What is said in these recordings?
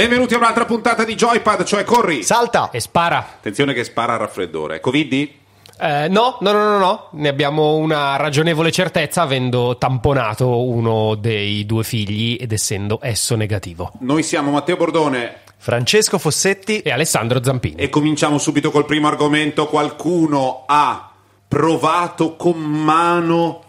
Benvenuti a un'altra puntata di Joypad, cioè corri, Salta! E spara. attenzione che spara al raffreddore. Covid? Eh, no, no, no, no, no, ne abbiamo una ragionevole certezza avendo tamponato uno dei due figli ed essendo esso negativo. Noi siamo Matteo Bordone Francesco Fossetti, E Alessandro Zampini. e cominciamo subito col primo argomento. Qualcuno ha provato con mano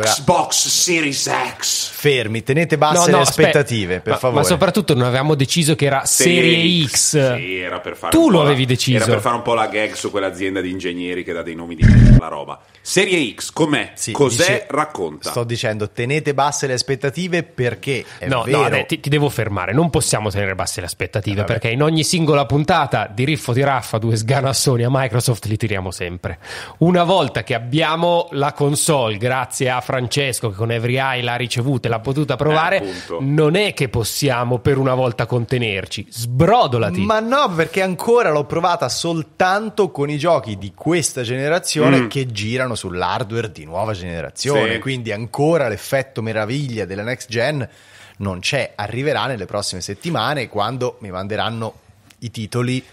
Xbox Series X. Fermi, tenete basse no, no, le aspettative, per favore. Ma soprattutto non avevamo deciso che era Serie X. Sì, era per fare tu lo avevi la, deciso. Era per fare un po' la gag su quell'azienda di ingegneri che dà dei nomi di la roba. Serie X, com'è? Sì, Cos'è? Dice, racconta. Sto dicendo, tenete basse le aspettative perché No, vero... no, dai, ti, ti, devo fermare. Non possiamo tenere basse le aspettative Vabbè. perché in ogni singola puntata di Riffo di Raffa, due sganassoni a Microsoft li tiriamo sempre. Una volta che abbiamo la console, grazie a ha Francesco che con Every Eye l'ha ricevuta e l'ha potuta provare, eh, non è che possiamo per una volta contenerci. Sbrodolati. Ma no, perché ancora l'ho provata soltanto con i giochi di questa generazione mm. che girano sull'hardware di nuova generazione, sì. quindi ancora l'effetto meraviglia della next gen non c'è, arriverà nelle prossime settimane quando mi manderanno i titoli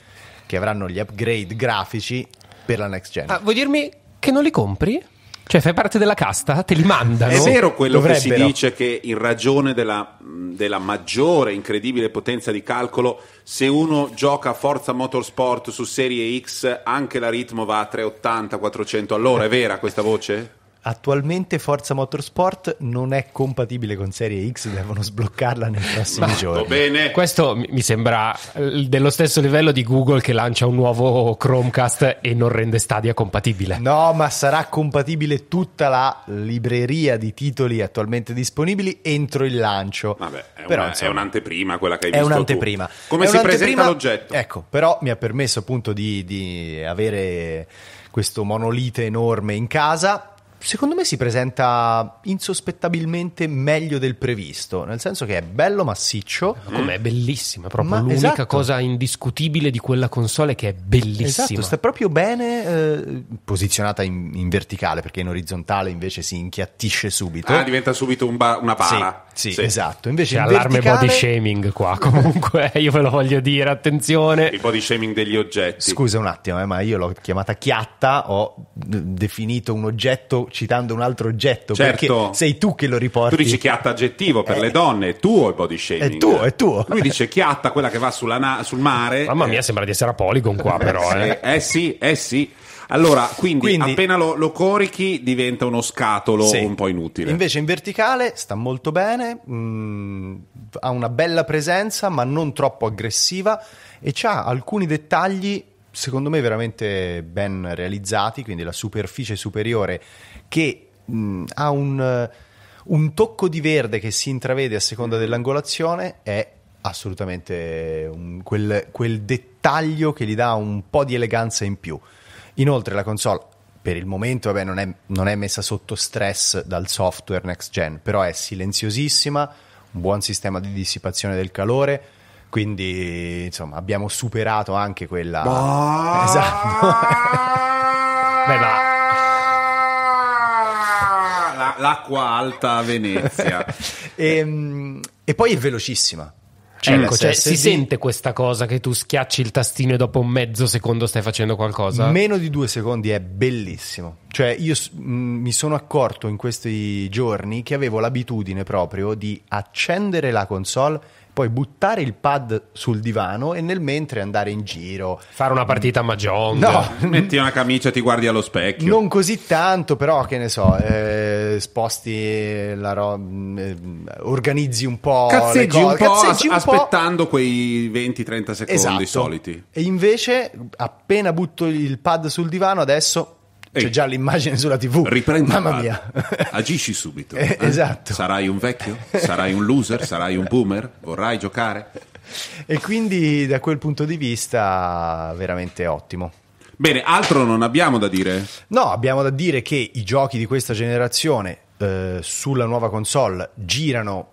che avranno gli upgrade grafici per la next gen. Ah, vuoi dirmi che non li compri? Cioè, fai parte della casta, te li mandano. È vero quello Dovrebbero. che si dice che in ragione della, della, maggiore incredibile potenza di calcolo, se uno gioca a Forza Motorsport su Serie X, anche la ritmo va a 380-400 all'ora. È vera questa voce? Attualmente Forza Motorsport non è compatibile con Serie X, devono sbloccarla nei prossimi giorni. Bene. Questo mi sembra eh, dello stesso livello di Google che lancia un nuovo Chromecast e non rende Stadia compatibile. No, ma sarà compatibile tutta la libreria di titoli attualmente disponibili entro il lancio. Vabbè, è, però, una, insomma, è un'anteprima quella che hai è visto. Un'anteprima. Tu. Come è si presenta l'oggetto? Ecco, però mi ha permesso appunto di, di avere questo monolite enorme in casa secondo me si presenta insospettabilmente meglio del previsto, nel senso che è bello massiccio. Ma come è bellissima, proprio Ma, l'unica esatto. cosa indiscutibile di quella console è che è bellissima. Esatto, sta proprio bene eh, posizionata in, in, verticale, perché in orizzontale invece si inchiattisce subito. Ah, diventa subito un ba- una pala. Sì. Sì, sì. esatto. Invece C'è cioè, in allarme verticale... body shaming qua comunque, eh, io ve lo voglio dire, attenzione. Il body shaming degli oggetti. Scusa un attimo, eh, ma io l'ho chiamata chiatta, ho definito un oggetto citando un altro oggetto, certo. perché sei tu che lo riporti. Tu dici chiatta aggettivo per eh. le donne, è tuo il body shaming. È tuo, è tuo. Lui dice chiatta, quella che va na- sul mare. Mamma mia, eh. sembra di essere a Polygon qua eh, però. Eh, eh sì, eh sì. Allora, quindi, quindi appena lo, lo, corichi diventa uno scatolo sì. un po' inutile. Invece in verticale sta molto bene, mh, ha una bella presenza ma non troppo aggressiva e ha alcuni dettagli secondo me veramente ben realizzati, quindi la superficie superiore che mh, ha un, eh, un tocco di verde che si intravede a seconda dell'angolazione è assolutamente un, quel, quel, dettaglio che gli dà un po' di eleganza in più. Inoltre la console per il momento vabbè, non, è, non, è, messa sotto stress dal software next gen, però è silenziosissima, un buon sistema di dissipazione del calore. Quindi, insomma, abbiamo superato anche quella. Bah! Esatto. Beh, ma l'acqua alta a Venezia. e, ehm, e, poi è velocissima. Cioè, ecco, cioè, si sente questa cosa che tu schiacci il tastino e dopo mezzo secondo stai facendo qualcosa? Meno di due secondi è bellissimo. Cioè, io mh, mi sono accorto in questi giorni che avevo l'abitudine proprio di accendere la console puoi buttare il pad sul divano e nel mentre andare in giro. Fare una partita a Mahjong. No. Metti una camicia e ti guardi allo specchio. Non così tanto, però che ne so, eh, sposti la roba, eh, mm, organizzi un po'. Cazzeggi un po', cazzeggi un aspettando quei 20-30 secondi esatto. soliti. E invece, appena butto il pad sul divano, adesso Ehi. C'è già l'immagine sulla TV. Riprendi Mamma par- mia. Agisci subito. Eh, eh? Esatto. Sarai un vecchio? Sarai un loser? Sarai un boomer? Vorrai giocare? E quindi da quel punto di vista veramente ottimo. Bene, altro non abbiamo da dire? No, abbiamo da dire che i giochi di questa generazione eh, sulla nuova console girano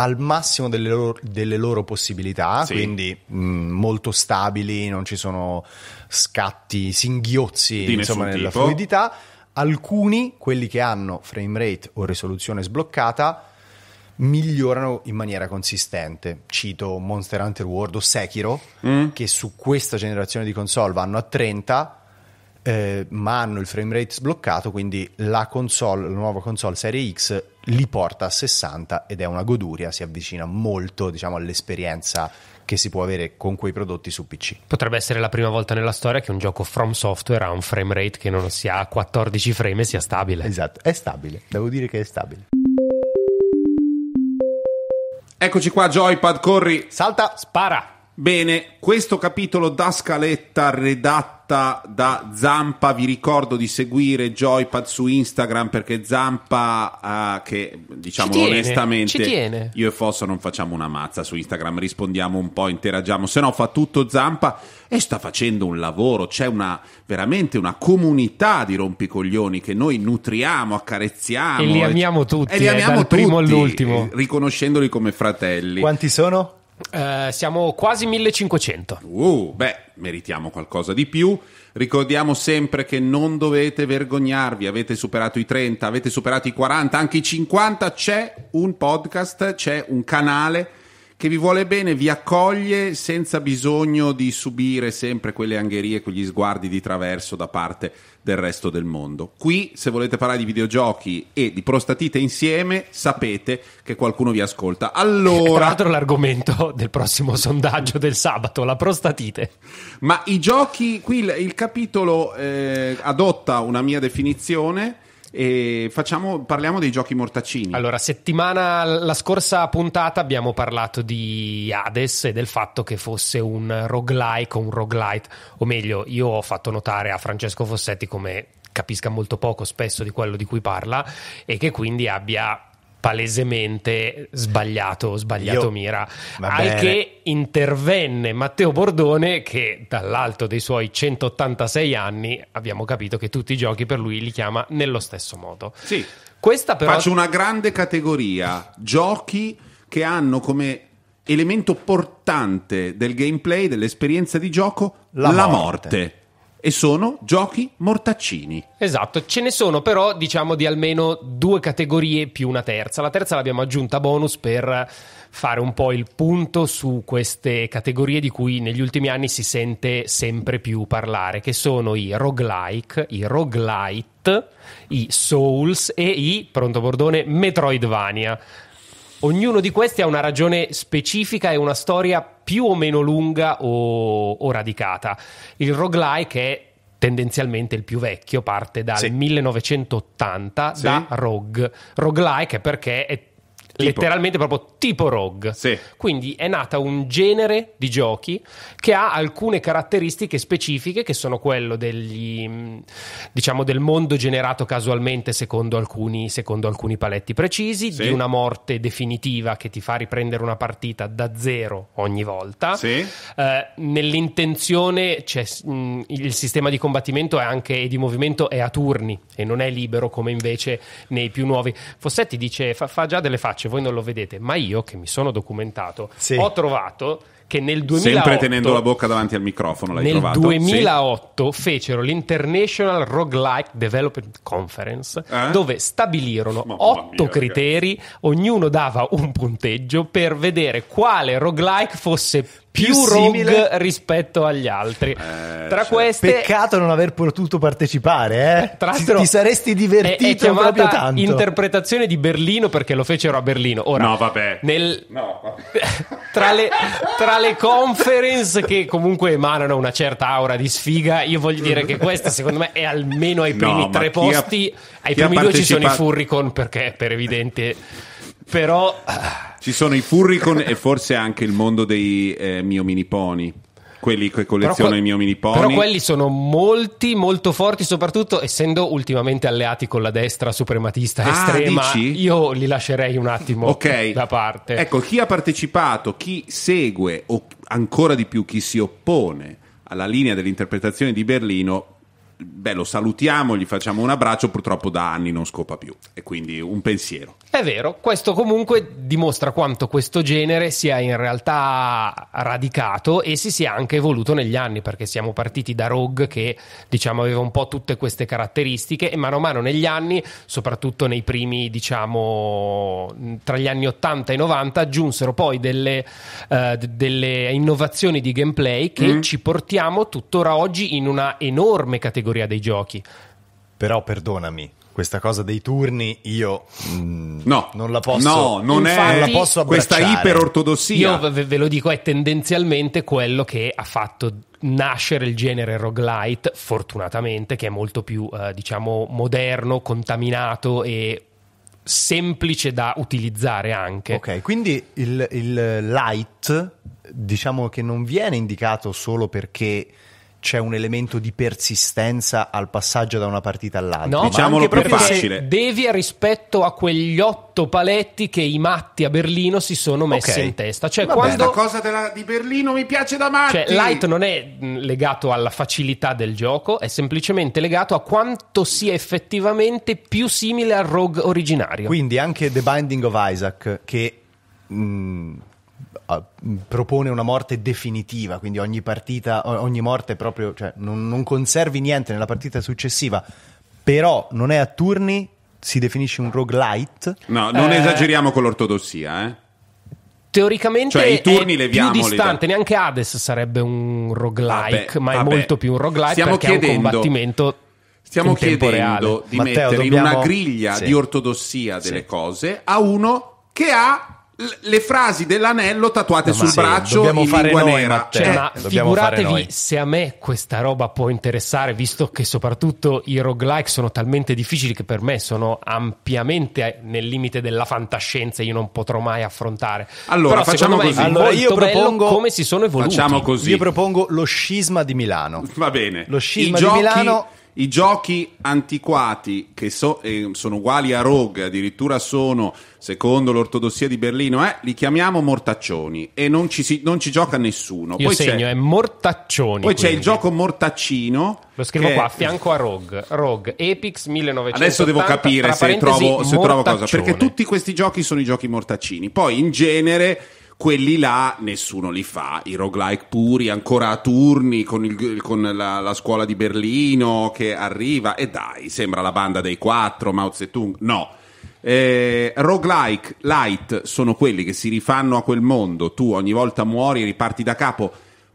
al massimo delle loro, delle loro possibilità, sì. quindi mh, mm, molto stabili, non ci sono scatti, singhiozzi insomma, nella tipo. fluidità. Alcuni, quelli che hanno frame rate o risoluzione sbloccata, migliorano in maniera consistente. Cito Monster Hunter World o Sekiro, mm. che su questa generazione di console vanno a 30 eh, ma hanno il frame rate sbloccato, quindi la console, la nuova console serie X li porta a 60 ed è una goduria, si avvicina molto diciamo, all'esperienza che si può avere con quei prodotti su PC. Potrebbe essere la prima volta nella storia che un gioco from software ha un frame rate che non sia a 14 frame e sia stabile. Esatto, è stabile, devo dire che è stabile. Eccoci qua, Joypad, corri. Salta, spara. Bene, questo capitolo da scaletta redatta da Zampa, vi ricordo di seguire Joypad su Instagram perché Zampa, uh, che diciamo tiene, onestamente, io e Fosso non facciamo una mazza su Instagram, rispondiamo un po', interagiamo, se no fa tutto Zampa e sta facendo un lavoro, c'è una, veramente una comunità di rompicoglioni che noi nutriamo, accarezziamo. E li amiamo tutti, e li eh, amiamo eh, dal tutti, primo all'ultimo. Riconoscendoli come fratelli. Quanti sono? Eh, siamo quasi 1500. Uh, beh, meritiamo qualcosa di più. Ricordiamo sempre che non dovete vergognarvi, avete superato i 30, avete superato i 40, anche i 50, c'è un podcast, c'è un canale che vi vuole bene, vi accoglie senza bisogno di subire sempre quelle angherie, quegli sguardi di traverso da parte del resto del mondo. Qui, se volete parlare di videogiochi e di prostatite insieme, sapete che qualcuno vi ascolta. Allora, altro l'altro l'argomento del prossimo sondaggio del sabato, la prostatite. Ma i giochi, qui il, il capitolo eh, adotta una mia definizione Facciamo, parliamo dei giochi mortaccini. Allora, settimana, la scorsa puntata abbiamo parlato di Hades e del fatto che fosse un roguelike o un roguelite, o meglio, io ho fatto notare a Francesco Fossetti come capisca molto poco spesso di quello di cui parla e che quindi abbia palesemente sbagliato, sbagliato Io, mira. Al che intervenne Matteo Bordone che dall'alto dei suoi 186 anni abbiamo capito che tutti i giochi per lui li chiama nello stesso modo. Sì. Questa però... Faccio una grande categoria, giochi che hanno come elemento portante del gameplay, dell'esperienza di gioco, la, la morte. morte e sono giochi mortaccini. Esatto, ce ne sono però diciamo di almeno due categorie più una terza. La terza l'abbiamo aggiunta bonus per fare un po' il punto su queste categorie di cui negli ultimi anni si sente sempre più parlare, che sono i roguelike, i roguelite, i souls e i, pronto bordone, metroidvania. Ognuno di questi ha una ragione specifica e una storia più o meno lunga o, o radicata. Il roguelike è tendenzialmente il più vecchio, parte dal sì. 1980 sì. da Rogue. Roguelike perché è letteralmente proprio tipo Rogue. Sì. Quindi è nata un genere di giochi che ha alcune caratteristiche specifiche che sono quello degli, mm, diciamo, del mondo generato casualmente secondo alcuni, secondo alcuni paletti precisi, sì. di una morte definitiva che ti fa riprendere una partita da zero ogni volta. Sì. Eh, nell'intenzione mh, mm, il sistema di combattimento è anche e di movimento è a turni e non è libero come invece nei più nuovi. Fossetti dice fa, fa già delle facce voi non lo vedete, ma io che mi sono documentato sì. ho trovato che nel 2008 sempre tenendo la bocca davanti al microfono l'hai nel trovato. 2008 sì. fecero l'International Roguelike Development Conference eh? dove stabilirono otto criteri, ragazzi. ognuno dava un punteggio per vedere quale roguelike fosse più rogue rispetto agli altri. Eh, tra cioè, queste peccato non aver potuto partecipare, eh? eh tra ti, ti saresti divertito è, è proprio tanto. Interpretazione di Berlino perché lo fecero a Berlino. Ora, no, vabbè. Nel... No, vabbè. tra le, tra le, conference che comunque emanano una certa aura di sfiga, io voglio dire che questa secondo me è almeno ai primi no, tre posti. Ha, ai primi due ci sono i Furricon perché per evidente, però... Ci sono i Furricon e forse anche il mondo dei eh, mio mini pony quelli che colleziono que- i miei mini pony. Però quelli sono molti, molto forti, soprattutto essendo ultimamente alleati con la destra suprematista ah, estrema. Dici? Io li lascerei un attimo okay. da parte. Ecco, chi ha partecipato, chi segue o ancora di più chi si oppone alla linea dell'interpretazione di Berlino beh, lo salutiamo, gli facciamo un abbraccio, purtroppo da anni non scopa più. E quindi un pensiero. È vero, questo comunque dimostra quanto questo genere sia in realtà radicato e si sia anche evoluto negli anni, perché siamo partiti da Rogue che diciamo aveva un po' tutte queste caratteristiche e mano a mano negli anni, soprattutto nei primi, diciamo, tra gli anni 80 e 90, aggiunsero poi delle, uh, delle innovazioni di gameplay che mm. ci portiamo tuttora oggi in una enorme categoria categoria dei giochi. Però perdonami, questa cosa dei turni io mh, mm, no, non la posso no, non Infatti, è la posso questa iperortodossia. Io ve, ve lo dico è tendenzialmente quello che ha fatto nascere il genere roguelite, fortunatamente, che è molto più eh, diciamo moderno, contaminato e semplice da utilizzare anche. Ok, quindi il, il light diciamo che non viene indicato solo perché c'è un elemento di persistenza al passaggio da una partita all'altra. No, Diciamolo ma anche più facile. devia rispetto a quegli otto paletti che i matti a Berlino si sono messi okay. in testa. Cioè, quando... La cosa della, di Berlino mi piace da cioè, matti! Cioè, Light non è mm, legato alla facilità del gioco, è semplicemente legato a quanto sia effettivamente più simile al Rogue originario. Quindi anche The Binding of Isaac, che... Mh, mm, propone una morte definitiva, quindi ogni partita, ogni morte proprio, cioè non, non conservi niente nella partita successiva, però non è a turni, si definisce un roguelite. No, non eh... esageriamo con l'ortodossia, eh. Teoricamente cioè, i turni è più distante, da... neanche Hades sarebbe un roguelike, vabbè, ma è molto più un roguelike Stiamo perché chiedendo... è un combattimento Stiamo chiedendo reale. di Matteo, mettere dobbiamo... in una griglia sì. di ortodossia delle sì. cose a uno che ha le frasi dell'anello tatuate no, sul sì, braccio in lingua noi, nera. Cioè, eh, ma figuratevi se a me questa roba può interessare, visto che soprattutto i roguelike sono talmente difficili che per me sono ampiamente nel limite della fantascienza, io non potrò mai affrontare. Allora, Però, facciamo così. Allora, io propongo come si sono evoluti. Facciamo così. Io propongo lo scisma di Milano. Va bene. Lo scisma I di Milano i giochi antiquati, che so, eh, sono uguali a Rogue, addirittura sono, secondo l'ortodossia di Berlino, eh, li chiamiamo mortaccioni e non ci, si, non ci gioca nessuno. Io poi segno, è mortaccioni. Poi quindi. c'è il gioco mortaccino. Lo scrivo che... qua, a fianco a Rogue. Rogue, Epix 1980. Adesso devo capire se trovo, se trovo cosa, perché tutti questi giochi sono i giochi mortaccini. Poi, in genere quelli là nessuno li fa, i roguelike puri, ancora a turni con, il, con la, la, scuola di Berlino che arriva e dai, sembra la banda dei quattro, Mao Zedong, no. Eh, roguelike, light sono quelli che si rifanno a quel mondo, tu ogni volta muori e riparti da capo,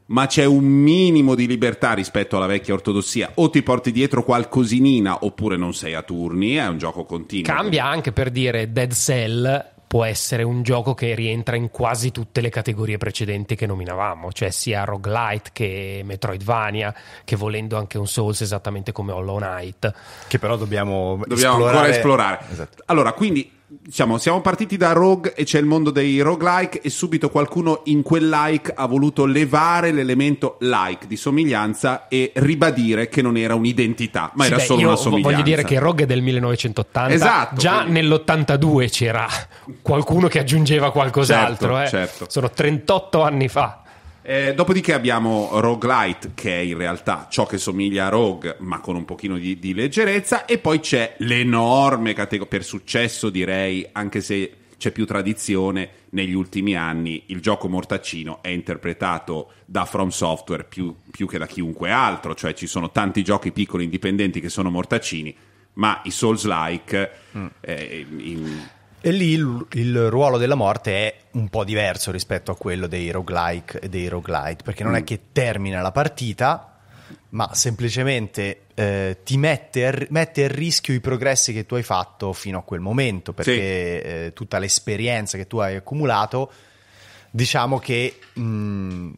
ma c'è un minimo di libertà rispetto alla vecchia ortodossia, o ti porti dietro qualcosinina oppure non sei a turni, è un gioco continuo. Cambia anche per dire Dead Cell può essere un gioco che rientra in quasi tutte le categorie precedenti che nominavamo, cioè sia roguelite che Metroidvania, che volendo anche un Souls esattamente come Hollow Knight. Che però dobbiamo, dobbiamo esplorare. ancora esplorare. Esatto. Allora, quindi diciamo, siamo partiti da Rogue e c'è il mondo dei roguelike e subito qualcuno in quel like ha voluto levare l'elemento like di somiglianza e ribadire che non era un'identità, ma sì, era beh, solo una somiglianza. Voglio dire che Rogue è del 1980. Esatto. Già quindi. nell'82 c'era qualcuno che aggiungeva qualcos'altro. Certo, eh. certo. Sono 38 anni fa. Eh, dopodiché abbiamo Roguelite, che è in realtà ciò che somiglia a Rogue, ma con un pochino di, di leggerezza. E poi c'è l'enorme categoria, per successo direi, anche se c'è più tradizione negli ultimi anni il gioco mortaccino è interpretato da From Software più, più, che da chiunque altro, cioè ci sono tanti giochi piccoli indipendenti che sono mortaccini, ma i Souls like mm. eh, in, e lì il, il, ruolo della morte è un po' diverso rispetto a quello dei roguelike e dei roguelite, perché non mm. è che termina la partita, ma semplicemente eh, ti mette a, mette a, rischio i progressi che tu hai fatto fino a quel momento, perché sì. eh, tutta l'esperienza che tu hai accumulato, diciamo che mh, mm,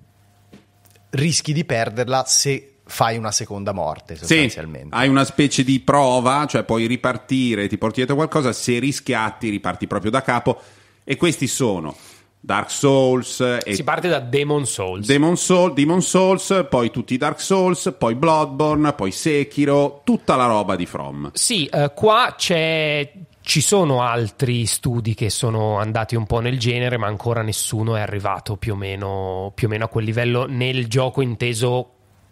rischi di perderla se fai una seconda morte sostanzialmente. Sì, hai una specie di prova, cioè puoi ripartire, ti porti dietro qualcosa, se rischiatti riparti proprio da capo e questi sono Dark Souls e si parte da Demon Souls. Demon, Soul, Demon Souls, poi tutti i Dark Souls, poi Bloodborne, poi Sekiro, tutta la roba di From. Sì, eh, qua c'è ci sono altri studi che sono andati un po' nel genere, ma ancora nessuno è arrivato più o meno, più o meno a quel livello nel gioco inteso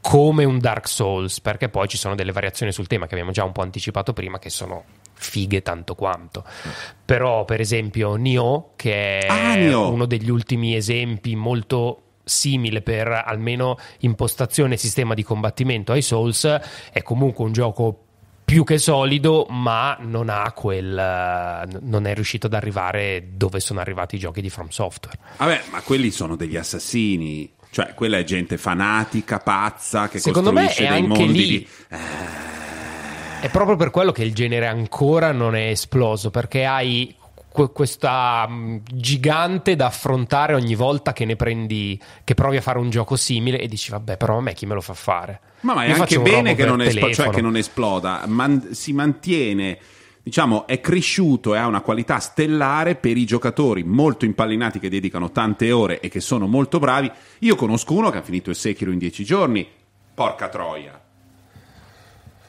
come un Dark Souls, perché poi ci sono delle variazioni sul tema che abbiamo già un po' anticipato prima, che sono fighe tanto quanto. Però, per esempio, Nioh, che è ah, Nioh. uno degli ultimi esempi molto simile per almeno impostazione e sistema di combattimento ai Souls, è comunque un gioco più che solido, ma non ha quel. non è riuscito ad arrivare dove sono arrivati i giochi di From Software. Vabbè, ma quelli sono degli assassini. Cioè, quella è gente fanatica, pazza, che Secondo costruisce me è dei mondi lì. di... È proprio per quello che il genere ancora non è esploso, perché hai questa mm, gigante da affrontare ogni volta che ne prendi, che provi a fare un gioco simile e dici vabbè però a me chi me lo fa fare? Ma, ma è Io anche bene che non, espl- cioè che non, esploda, man- si mantiene diciamo, è cresciuto e ha una qualità stellare per i giocatori molto impallinati che dedicano tante ore e che sono molto bravi. Io conosco uno che ha finito il Sekiro in dieci giorni. Porca troia.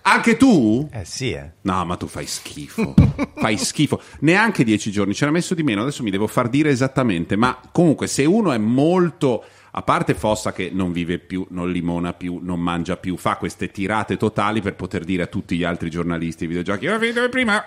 Anche tu? Eh sì, eh. No, ma tu fai schifo. fai schifo. Neanche dieci giorni, c'era messo di meno, adesso mi devo far dire esattamente, ma comunque se uno è molto a parte Fossa che non vive più, non limona più, non mangia più, fa queste tirate totali per poter dire a tutti gli altri giornalisti i videogiochi, ho finito prima,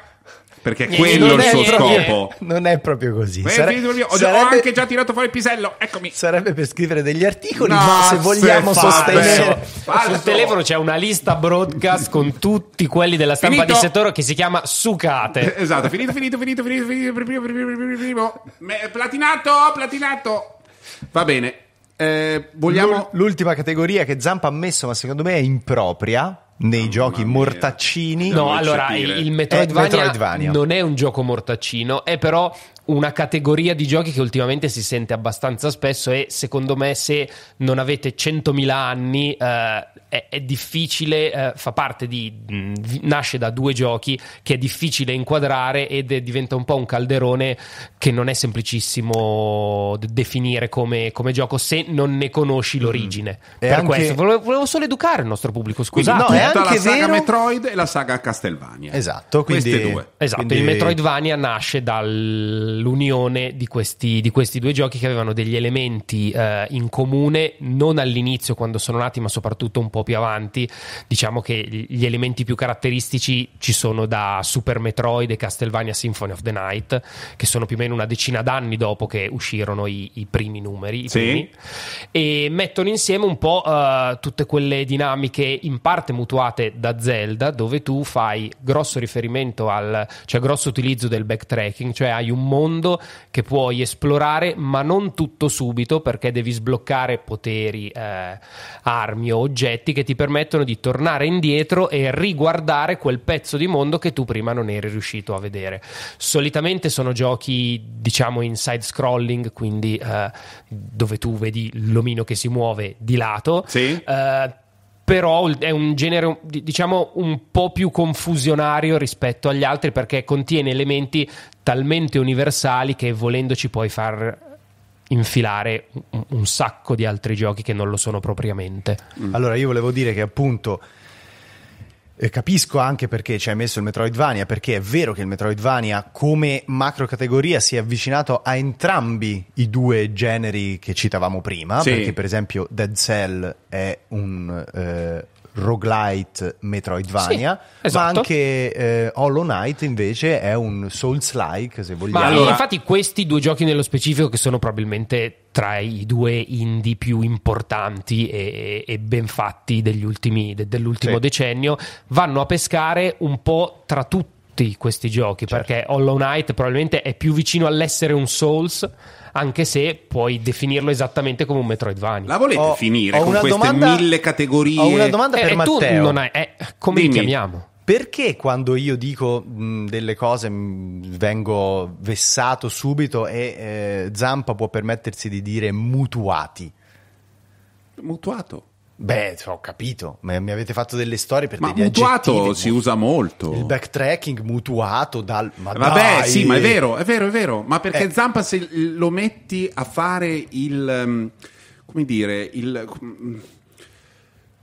perché e quello è il suo proprio, scopo. Non è proprio così. Sare- ho, sarebbe, ho, anche già tirato fuori il pisello. Eccomi. Sarebbe per scrivere degli articoli, no, ma se vogliamo se sostenere. Falso. Sul telefono c'è una lista broadcast con tutti quelli della stampa finito. di settore che si chiama Sucate. esatto, finito, finito, finito, finito, finito, primo, primo, primo, primo, primo. platinato, platinato. Va bene. Eh, vogliamo... L'ultima categoria che Zampa ha messo, ma secondo me è impropria, nei oh, giochi mortaccini. No, allora il Metroidvania, Metroidvania, non è un gioco mortaccino, è però una categoria di giochi che ultimamente si sente abbastanza spesso e secondo me se non avete 100.000 anni eh, è, è difficile, eh, fa parte di, nasce da due giochi che è difficile inquadrare ed è, diventa un po' un calderone che non è semplicissimo d- definire come, come, gioco se non ne conosci mm. l'origine. Mm. Per anche... questo volevo, volevo, solo educare il nostro pubblico, scusate. no, è anche la saga vero... Metroid e la saga Castelvania. Esatto, quindi... queste due. Esatto, quindi... il Metroidvania nasce dall'unione di questi, di questi due giochi che avevano degli elementi eh, in comune, non all'inizio quando sono nati, ma soprattutto un po' po' più avanti, diciamo che gli elementi più caratteristici ci sono da Super Metroid e Castlevania Symphony of the Night, che sono più o meno una decina d'anni dopo che uscirono i, i primi numeri, i sì. primi, e mettono insieme un po' uh, tutte quelle dinamiche in parte mutuate da Zelda, dove tu fai grosso riferimento al, cioè grosso utilizzo del backtracking, cioè hai un mondo che puoi esplorare, ma non tutto subito perché devi sbloccare poteri, eh, armi o oggetti oggetti che ti permettono di tornare indietro e riguardare quel pezzo di mondo che tu prima non eri riuscito a vedere. Solitamente sono giochi, diciamo, in side scrolling, quindi eh, dove tu vedi l'omino che si muove di lato. Sì. Eh, però è un genere diciamo un po' più confusionario rispetto agli altri perché contiene elementi talmente universali che volendoci puoi far infilare un, un sacco di altri giochi che non lo sono propriamente. Mm. Allora io volevo dire che appunto eh, capisco anche perché ci hai messo il Metroidvania, perché è vero che il Metroidvania come macro categoria si è avvicinato a entrambi i due generi che citavamo prima, sì. perché per esempio Dead Cell è un eh, roguelite Metroidvania, sì, esatto. ma anche eh, Hollow Knight invece è un Souls-like, se vogliamo. Ma allora... infatti questi due giochi nello specifico che sono probabilmente tra i due indie più importanti e, e ben fatti degli ultimi, de, dell'ultimo sì. decennio, vanno a pescare un po' tra tutti questi giochi, certo. perché Hollow Knight probabilmente è più vicino all'essere un Souls anche se puoi definirlo esattamente come un Metroidvania. La volete ho, finire ho con queste domanda, mille categorie? Ho una domanda per eh, Matteo. Tu hai, eh, come Dimmi. chiamiamo? Perché quando io dico mh, mm, delle cose mh, mm, vengo vessato subito e eh, Zampa può permettersi di dire mutuati? Mutuato. Beh, ho capito, ma mi avete fatto delle storie per ma degli mutuato si usa molto. Il backtracking mutuato dal... Ma eh, Vabbè, dai. sì, ma è vero, è vero, è vero. Ma perché eh. Zampa se lo metti a fare il... Ehm, come dire, il... Mm,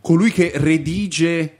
colui che redige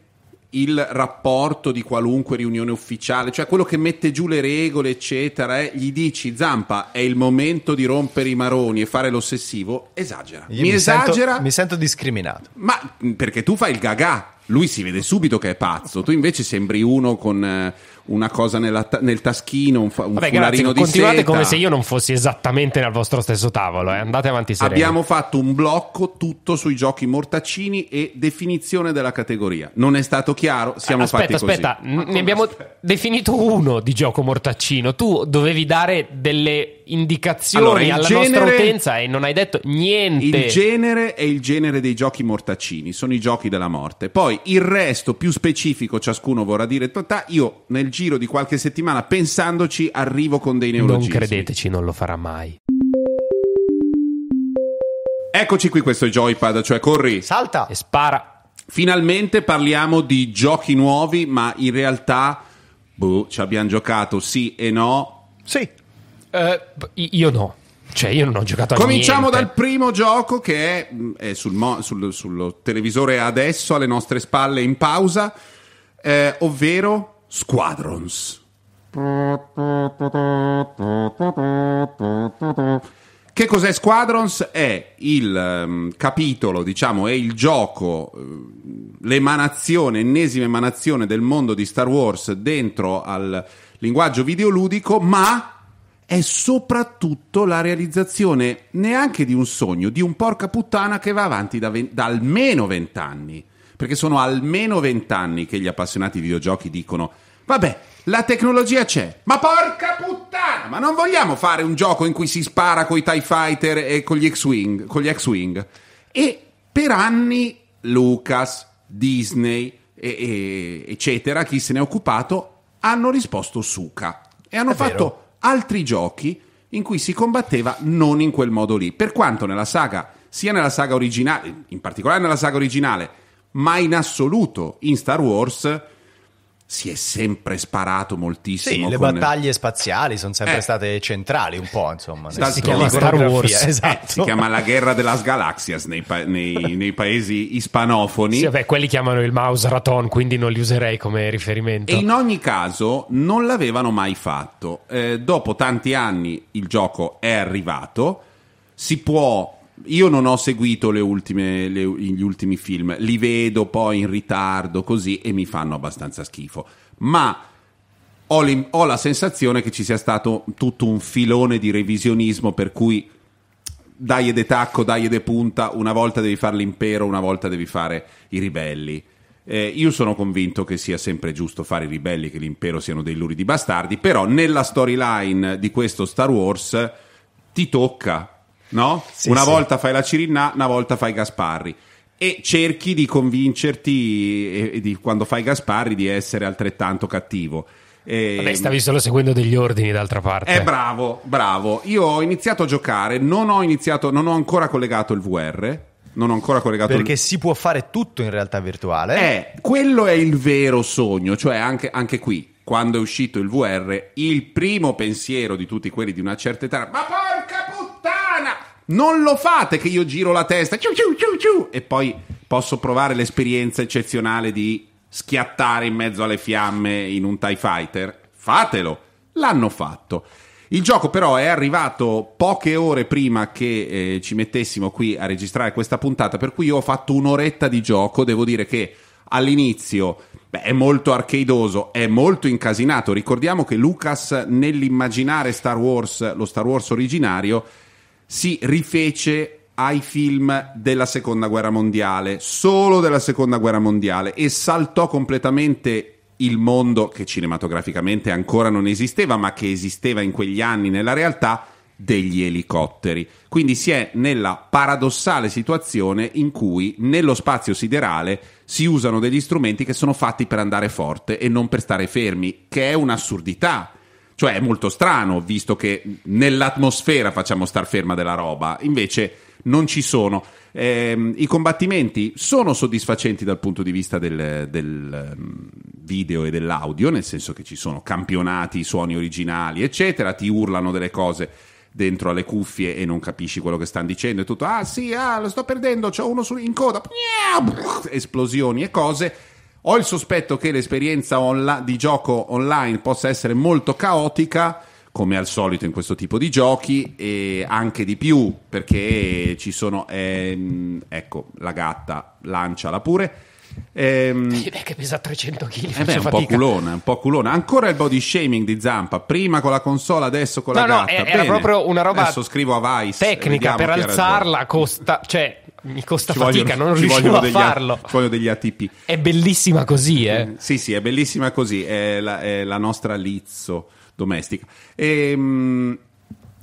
il rapporto di qualunque riunione ufficiale, cioè quello che mette giù le regole, eccetera, eh, gli dici Zampa è il momento di rompere i maroni e fare l'ossessivo, esagera. mi, mi esagera. Sento, mi sento discriminato. Ma perché tu fai il gaga, lui si vede subito che è pazzo. Tu invece sembri uno con eh, una cosa ta- nel taschino, un, fa- un Vabbè, grazie, di continuate come se io non fossi esattamente al vostro stesso tavolo, eh. andate avanti sereni. Abbiamo fatto un blocco tutto sui giochi mortaccini e definizione della categoria. Non è stato chiaro, siamo aspetta, fatti aspetta, così. Aspetta, ne abbiamo aspetta. definito uno di gioco mortaccino. Tu dovevi dare delle indicazioni allora, alla genere, nostra utenza e non hai detto niente. Il genere è il genere dei giochi mortaccini, sono i giochi della morte. Poi il resto più specifico ciascuno vorrà dire totà, io nel giro di qualche settimana pensandoci arrivo con dei neologismi. Non credeteci, non lo farà mai. Eccoci qui questo joypad, cioè corri, salta e spara. Finalmente parliamo di giochi nuovi, ma in realtà boh, ci abbiamo giocato sì e no. Sì. Uh, io no. Cioè, io non ho giocato a Cominciamo niente. dal primo gioco che è, mm, è sul, mo- sul, sul, televisore adesso, alle nostre spalle, in pausa, eh, ovvero Squadrons. Che cos'è Squadrons? È il um, capitolo, diciamo, è il gioco, mm, l'emanazione, ennesima emanazione del mondo di Star Wars dentro al linguaggio videoludico, ma è soprattutto la realizzazione neanche di un sogno, di un porca puttana che va avanti da, ve- da almeno vent'anni. Perché sono almeno vent'anni che gli appassionati di videogiochi dicono: Vabbè, la tecnologia c'è, ma porca puttana! Ma non vogliamo fare un gioco in cui si spara con i TIE Fighter e con gli X-Wing. Con gli X-Wing. E per anni Lucas, Disney, e, e, eccetera, chi se ne è occupato, hanno risposto suca. E hanno è fatto. Vero altri giochi in cui si combatteva non in quel modo lì. Per quanto nella saga, sia nella saga originale, in particolare nella saga originale, ma in assoluto in Star Wars si è sempre sparato moltissimo. Sì, le battaglie spaziali sono sempre eh. state centrali un po', insomma. Sì, si chiama Star Wars, esatto. eh, si esatto. chiama la guerra della Galaxias nei, pa- nei, nei, paesi ispanofoni. Sì, vabbè, quelli chiamano il mouse raton, quindi non li userei come riferimento. E in ogni caso non l'avevano mai fatto. Eh, dopo tanti anni il gioco è arrivato, si può io non ho seguito le ultime, le, gli ultimi film, li vedo poi in ritardo così e mi fanno abbastanza schifo. Ma ho, le, ho la sensazione che ci sia stato tutto un filone di revisionismo per cui dai de tacco, dai de punta, una volta devi fare l'impero, una volta devi fare i ribelli. Eh, io sono convinto che sia sempre giusto fare i ribelli, che l'impero siano dei luridi bastardi, però nella storyline di questo Star Wars ti tocca no? Sì, una sì. volta fai la Cirinna, una volta fai Gasparri e cerchi di convincerti eh, di, quando fai Gasparri di essere altrettanto cattivo. E... Vabbè, stavi solo seguendo degli ordini d'altra parte. Eh, bravo, bravo. Io ho iniziato a giocare, non ho, iniziato, non ho ancora collegato il VR. Non ho ancora collegato Perché il... si può fare tutto in realtà virtuale. Eh, quello è il vero sogno. Cioè, anche, anche qui, quando è uscito il VR, il primo pensiero di tutti quelli di una certa età. Ma porca non lo fate che io giro la testa ciu, ciu, ciu, ciu, e poi posso provare l'esperienza eccezionale di schiattare in mezzo alle fiamme in un TIE Fighter. Fatelo! L'hanno fatto. Il gioco però è arrivato poche ore prima che eh, ci mettessimo qui a registrare questa puntata, per cui io ho fatto un'oretta di gioco, devo dire che all'inizio beh, è molto arcadoso, è molto incasinato. Ricordiamo che Lucas nell'immaginare Star Wars, lo Star Wars originario, si rifece ai film della seconda guerra mondiale, solo della seconda guerra mondiale, e saltò completamente il mondo che cinematograficamente ancora non esisteva, ma che esisteva in quegli anni nella realtà degli elicotteri. Quindi si è nella paradossale situazione in cui nello spazio siderale si usano degli strumenti che sono fatti per andare forte e non per stare fermi, che è un'assurdità cioè è molto strano, visto che nell'atmosfera facciamo star ferma della roba, invece non ci sono. Eh, I combattimenti sono soddisfacenti dal punto di vista del, del, ehm, video e dell'audio, nel senso che ci sono campionati, suoni originali, eccetera, ti urlano delle cose dentro alle cuffie e non capisci quello che stanno dicendo è tutto, ah sì, ah, lo sto perdendo, c'ho uno in coda, esplosioni e cose ho il sospetto che l'esperienza onla- di gioco online possa essere molto caotica, come al solito in questo tipo di giochi, e anche di più, perché ci sono... Ehm, ecco, la gatta, lanciala pure. Ehm, eh, che pesa 300 kg. Eh è un po, culona, un po' culona, Ancora il body shaming di Zampa, prima con la console, adesso con no, la no, gatta. No, era Bene. proprio una roba. Adesso scrivo a Vice. Tecnica per alzarla costa. Cioè, mi costa ci fatica, vogliono, non riuscivo a degli, farlo. Ci vogliono degli ATP. È bellissima così, eh? Mm, sì, sì, è bellissima così, è la, è la nostra lizzo domestica. Ehm,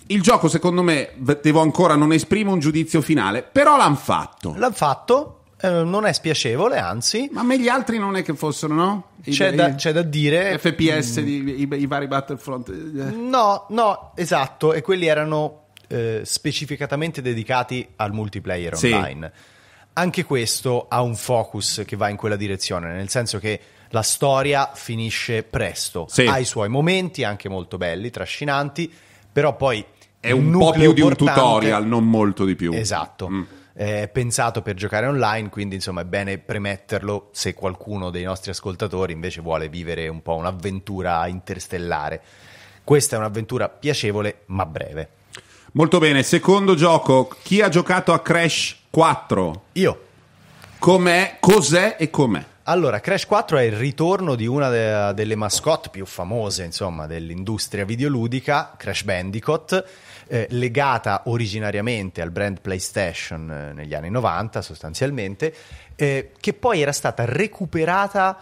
il gioco, secondo me, devo ancora, non esprimo un giudizio finale, però l'hanno fatto. L'hanno fatto, eh, non è spiacevole, anzi. Ma me gli altri non è che fossero, no? I, c'è, da, i, c'è, da, dire. FPS, mm. i, i, vari Battlefront. Eh. No, no, esatto. E quelli erano eh, specificatamente dedicati al multiplayer online. Sì. Anche questo ha un focus che va in quella direzione, nel senso che la storia finisce presto, sì. ha i suoi momenti anche molto belli, trascinanti, però poi è un po' più di un tutorial, non molto di più. Esatto. Mm. È pensato per giocare online, quindi insomma è bene premetterlo se qualcuno dei nostri ascoltatori invece vuole vivere un po' un'avventura interstellare. Questa è un'avventura piacevole ma breve. Molto bene, secondo gioco, chi ha giocato a Crash 4? Io. Com'è, cos'è e com'è? Allora, Crash 4 è il ritorno di una de- delle mascotte più famose, insomma, dell'industria videoludica, Crash Bandicoot, eh, legata originariamente al brand PlayStation eh, negli anni 90, sostanzialmente, eh, che poi era stata recuperata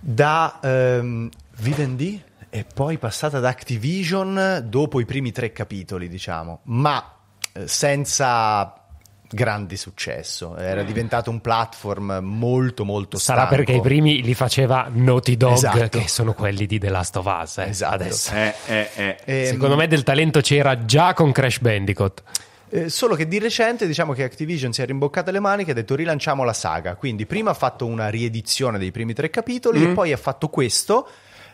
da ehm, Vivendi? e poi passata ad Activision dopo i primi tre capitoli, diciamo, ma eh, senza grande successo. Era diventato un platform molto molto Sarà perché i primi li faceva Naughty Dog, esatto. che sono quelli di The Last of Us. Eh, esatto. Adesso. Eh, eh, eh. Ehm, Secondo me del talento c'era già con Crash Bandicoot. Eh, solo che di recente diciamo che Activision si è rimboccata le maniche e ha detto rilanciamo la saga. Quindi prima ha fatto una riedizione dei primi tre capitoli mm. e poi ha fatto questo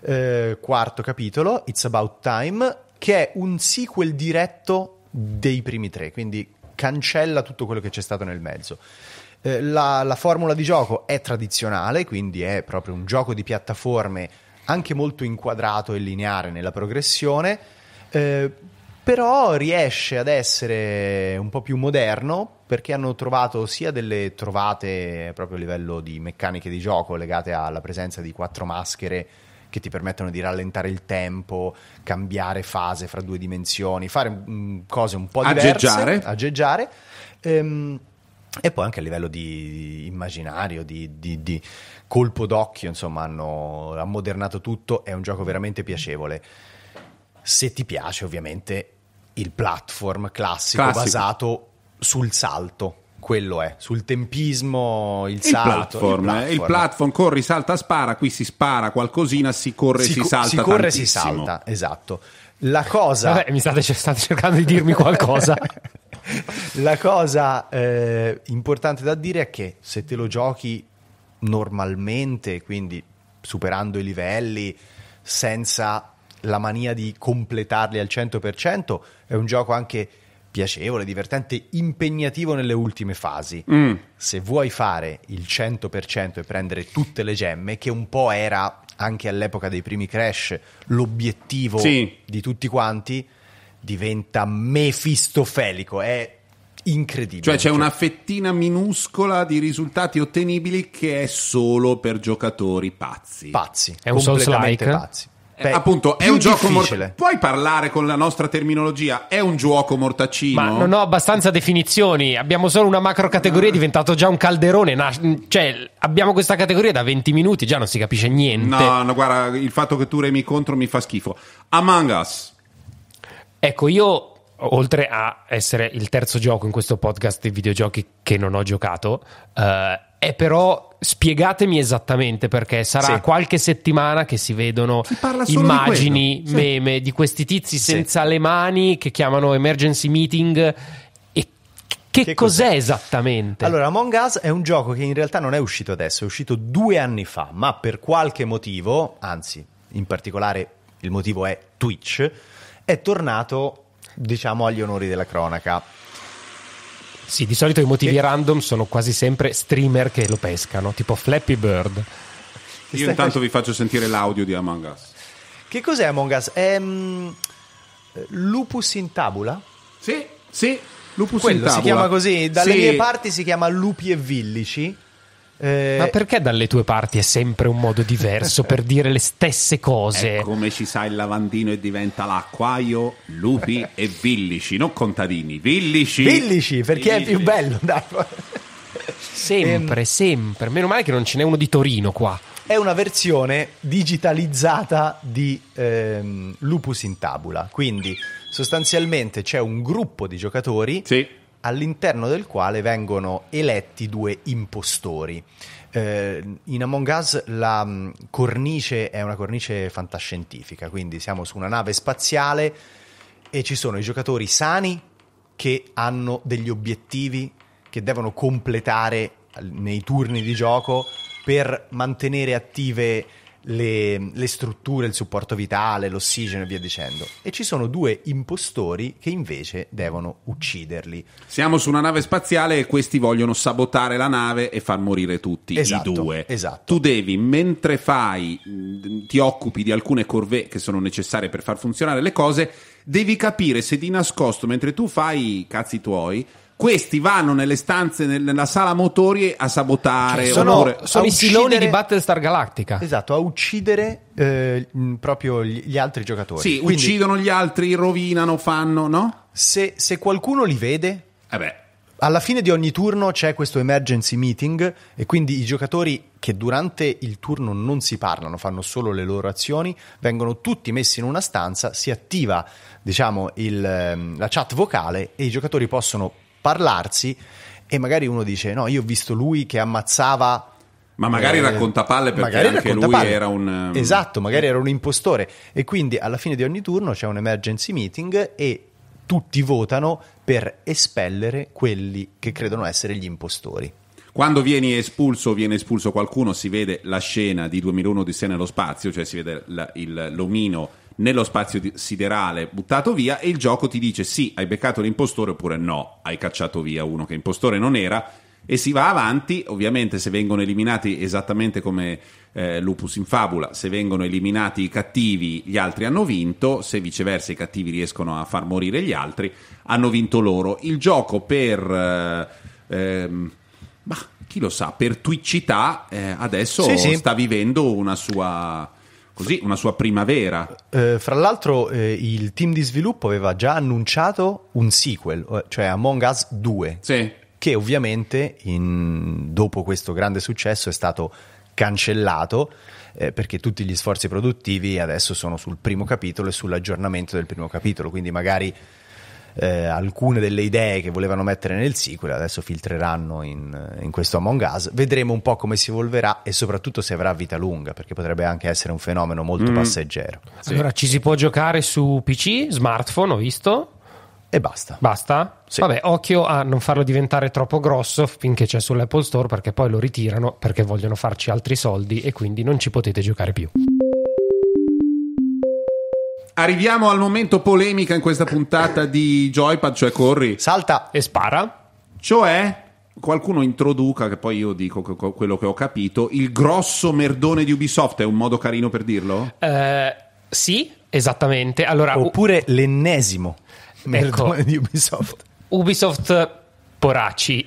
eh, quarto capitolo, It's About Time, che è un sequel diretto dei primi tre, quindi cancella tutto quello che c'è stato nel mezzo. Eh, la, la formula di gioco è tradizionale, quindi è proprio un gioco di piattaforme anche molto inquadrato e lineare nella progressione, eh, però riesce ad essere un po' più moderno perché hanno trovato sia delle trovate proprio a livello di meccaniche di gioco legate alla presenza di quattro maschere che ti permettono di rallentare il tempo, cambiare fase fra due dimensioni, fare mm, cose un po' diverse, aggeggiare, aggeggiare ehm, e poi anche a livello di immaginario, di, di, di, colpo d'occhio, insomma, hanno ammodernato tutto, è un gioco veramente piacevole. Se ti piace ovviamente il platform classico. classico. basato sul salto, quello è, sul tempismo, il, il salto. Platform, il platform, eh, il platform, corri, salta, spara, qui si spara qualcosina, si corre, si, si co- salta. Si corre, tantissimo. si salta, esatto. La cosa... Vabbè, mi state, state cercando di dirmi qualcosa. La cosa eh, importante da dire è che se te lo giochi normalmente, quindi superando i livelli, senza la mania di completarli al 100%, è un gioco anche piacevole, divertente, impegnativo nelle ultime fasi. Mm. Se vuoi fare il 100% e prendere tutte le gemme, che un po' era anche all'epoca dei primi Crash l'obiettivo sì. di tutti quanti, diventa mefistofelico, è incredibile. Cioè c'è una fettina minuscola di risultati ottenibili che è solo per giocatori pazzi. Pazzi, è un completamente like. pazzi. Beh, appunto, è un gioco mortacino. Puoi parlare con la nostra terminologia? È un gioco mortacino? Ma non ho abbastanza definizioni. Abbiamo solo una macro categoria, ah. è diventato già un calderone. Na- cioè, abbiamo questa categoria da 20 minuti, già non si capisce niente. No, no, guarda, il fatto che tu remi contro mi fa schifo. Among Us. Ecco, io oltre a essere il terzo gioco in questo podcast di videogiochi che non ho giocato, eh, è però spiegatemi esattamente perché sarà sì. qualche settimana che si vedono immagini, di sì. meme di questi tizi senza sì. le mani che chiamano emergency meeting. Che, che cos'è, cos'è esattamente? Allora, Among Us è un gioco che in realtà non è uscito adesso, è uscito due anni fa, ma per qualche motivo, anzi, in particolare il motivo è Twitch, è tornato diciamo agli onori della cronaca. Sì, di solito i motivi e... random sono quasi sempre streamer che lo pescano, tipo Flappy Bird. Io intanto vi faccio sentire l'audio di Among Us. Che cos'è Among Us? È um, Lupus in tabula? Sì, sì, Lupus Quello in tabula. si chiama così, dalle sì. mie parti si chiama Lupi e Villici. Eh, Ma perché dalle tue parti è sempre un modo diverso per dire le stesse cose? È come ci sa il lavandino e diventa l'acquaio, lupi e villici, non contadini, villici. Villici, perché villici. è più bello, dai. Sempre, ehm. sempre. Meno male che non ce n'è uno di Torino qua. È una versione digitalizzata di ehm, Lupus in Tabula, quindi sostanzialmente c'è un gruppo di giocatori sì all'interno del quale vengono eletti due impostori. Eh, in Among Us la mm, cornice è una cornice fantascientifica, quindi siamo su una nave spaziale e ci sono i giocatori sani che hanno degli obiettivi che devono completare nei turni di gioco per mantenere attive le, le strutture, il supporto vitale, l'ossigeno e via dicendo. E ci sono due impostori che invece devono ucciderli. Siamo su una nave spaziale e questi vogliono sabotare la nave e far morire tutti esatto, i due. Esatto. Tu devi, mentre fai, mm, ti occupi di alcune corvée che sono necessarie per far funzionare le cose, devi capire se di nascosto, mentre tu fai i cazzi tuoi, questi vanno nelle stanze, nella sala motori a sabotare. Cioè, sono, oppure, sono i uccidere... siloni di Battlestar Galactica. Esatto, a uccidere eh, proprio gli altri giocatori. Sì, Quindi, uccidono gli altri, rovinano, fanno, no? Se, se qualcuno li vede... Eh beh alla fine di ogni turno c'è questo emergency meeting e quindi i giocatori che durante il turno non si parlano, fanno solo le loro azioni, vengono tutti messi in una stanza, si attiva diciamo, il, ehm, la chat vocale e i giocatori possono parlarsi e magari uno dice no, io ho visto lui che ammazzava... Ma magari eh, racconta palle perché anche lui palle. era un... Ehm, esatto, magari era un impostore e quindi alla fine di ogni turno c'è un emergency meeting e tutti votano per espellere quelli che credono essere gli impostori. Quando vieni espulso o viene espulso qualcuno si vede la scena di 2001 di Odissea nello spazio, cioè si vede la, il, l'omino nello spazio siderale buttato via e il gioco ti dice sì, hai beccato l'impostore oppure no, hai cacciato via uno che impostore non era e si va avanti, ovviamente se vengono eliminati esattamente come eh, Lupus in Fabula, se vengono eliminati i cattivi gli altri hanno vinto, se viceversa i cattivi riescono a far morire gli altri hanno vinto loro. Il gioco per... Eh, ehm, bah, chi lo sa, per twitchità eh, adesso sì, sì. sta vivendo una sua così una sua primavera. Eh, eh, fra l'altro eh, il team di sviluppo aveva già annunciato un sequel, eh, cioè Among Us 2, sì. che ovviamente in, dopo questo grande successo è stato cancellato eh, perché tutti gli sforzi produttivi adesso sono sul primo capitolo e sull'aggiornamento del primo capitolo, quindi magari eh, alcune delle idee che volevano mettere nel sequel adesso filtreranno in, in, questo Among Us. Vedremo un po' come si evolverà e soprattutto se avrà vita lunga, perché potrebbe anche essere un fenomeno molto mm. passeggero. Sì. Allora ci si può giocare su PC, smartphone, ho visto. E basta. Basta? Sì. Vabbè, occhio a non farlo diventare troppo grosso finché c'è sull'Apple Store perché poi lo ritirano perché vogliono farci altri soldi e quindi non ci potete giocare più. Arriviamo al momento polemica in questa puntata di Joypad, cioè corri. Salta e spara. Cioè, qualcuno introduca, che poi io dico quello che ho capito, il grosso merdone di Ubisoft. È un modo carino per dirlo? Eh, sì, esattamente. Allora, Oppure l'ennesimo ecco. merdone ecco, di Ubisoft. Ubisoft, poraci,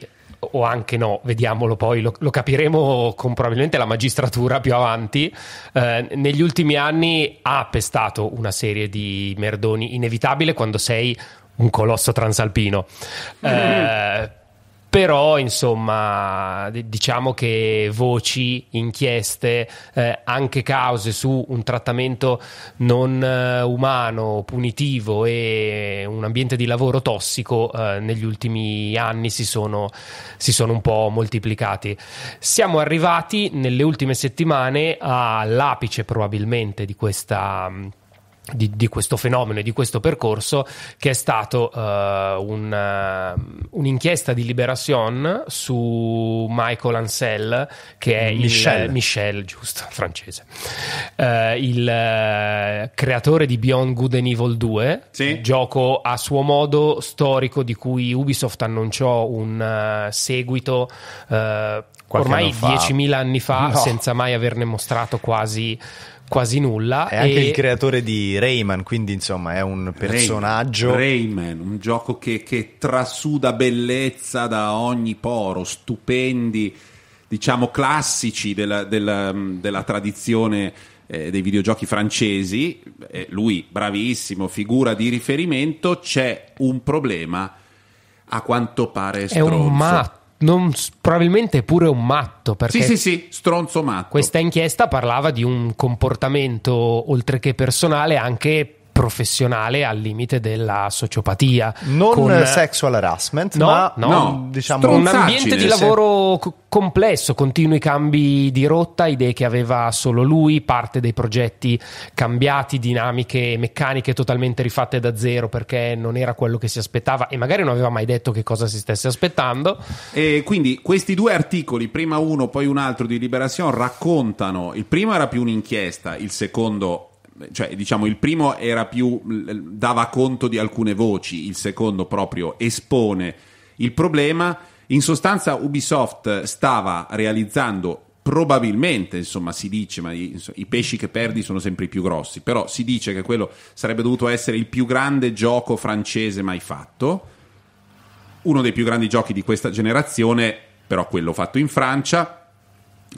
o anche no, vediamolo poi, lo, lo capiremo con probabilmente la magistratura più avanti, eh, negli ultimi anni ha pestato una serie di merdoni inevitabile quando sei un colosso transalpino. Eh, mm-hmm però insomma diciamo che voci, inchieste, eh, anche cause su un trattamento non eh, umano, punitivo e un ambiente di lavoro tossico eh, negli ultimi anni si sono, si sono, un po' moltiplicati. Siamo arrivati nelle ultime settimane all'apice probabilmente di questa di, di, questo fenomeno e di questo percorso che è stato uh, un, uh, un'inchiesta di Liberation su Michael Ansel che è Michel, il, Michel eh, giusto, francese uh, il creatore di Beyond Good and Evil 2 sì. gioco a suo modo storico di cui Ubisoft annunciò un seguito Qualche ormai 10.000 anni fa no. senza mai averne mostrato quasi quasi nulla. È e... anche il creatore di Rayman, quindi insomma è un personaggio. Rayman, Rayman un gioco che, che, trasuda bellezza da ogni poro, stupendi, diciamo classici della, della, della tradizione eh, dei videogiochi francesi. Eh, lui, bravissimo, figura di riferimento, c'è un problema a quanto pare stronzo. È un matto non, probabilmente pure un matto. sì, sì, sì, stronzo matto. Questa inchiesta parlava di un comportamento oltre che personale anche professionale al limite della sociopatia. Non con... sexual harassment, no, ma no, no, diciamo un ambiente di lavoro sì. complesso, continui cambi di rotta, idee che aveva solo lui, parte dei progetti cambiati, dinamiche meccaniche totalmente rifatte da zero perché non era quello che si aspettava e magari non aveva mai detto che cosa si stesse aspettando. E quindi questi due articoli, prima uno poi un altro di Liberation, raccontano, il primo era più un'inchiesta, il secondo cioè diciamo il primo era più dava conto di alcune voci, il secondo proprio espone il problema. In sostanza Ubisoft stava realizzando probabilmente, insomma, si dice, ma i, i pesci che perdi sono sempre i più grossi, però si dice che quello sarebbe dovuto essere il più grande gioco francese mai fatto. Uno dei più grandi giochi di questa generazione, però quello fatto in Francia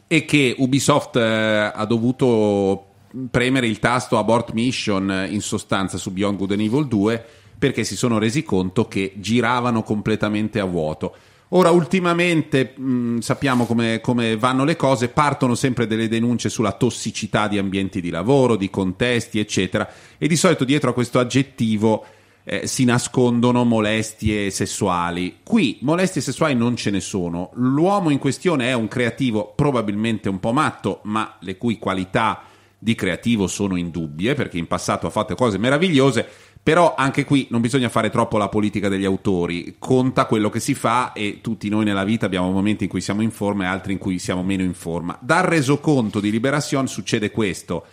e che Ubisoft eh, ha dovuto premere il tasto abort mission eh, in sostanza su Beyond Good and Evil 2 perché si sono resi conto che giravano completamente a vuoto. Ora, ultimamente mh, mm, sappiamo come, come, vanno le cose, partono sempre delle denunce sulla tossicità di ambienti di lavoro, di contesti, eccetera, e di solito dietro a questo aggettivo eh, si nascondono molestie sessuali. Qui molestie sessuali non ce ne sono. L'uomo in questione è un creativo probabilmente un po' matto, ma le cui qualità di creativo sono in indubbie, perché in passato ha fatto cose meravigliose, però anche qui non bisogna fare troppo la politica degli autori, conta quello che si fa e tutti noi nella vita abbiamo momenti in cui siamo in forma e altri in cui siamo meno in forma. Dal resoconto di Liberation succede questo,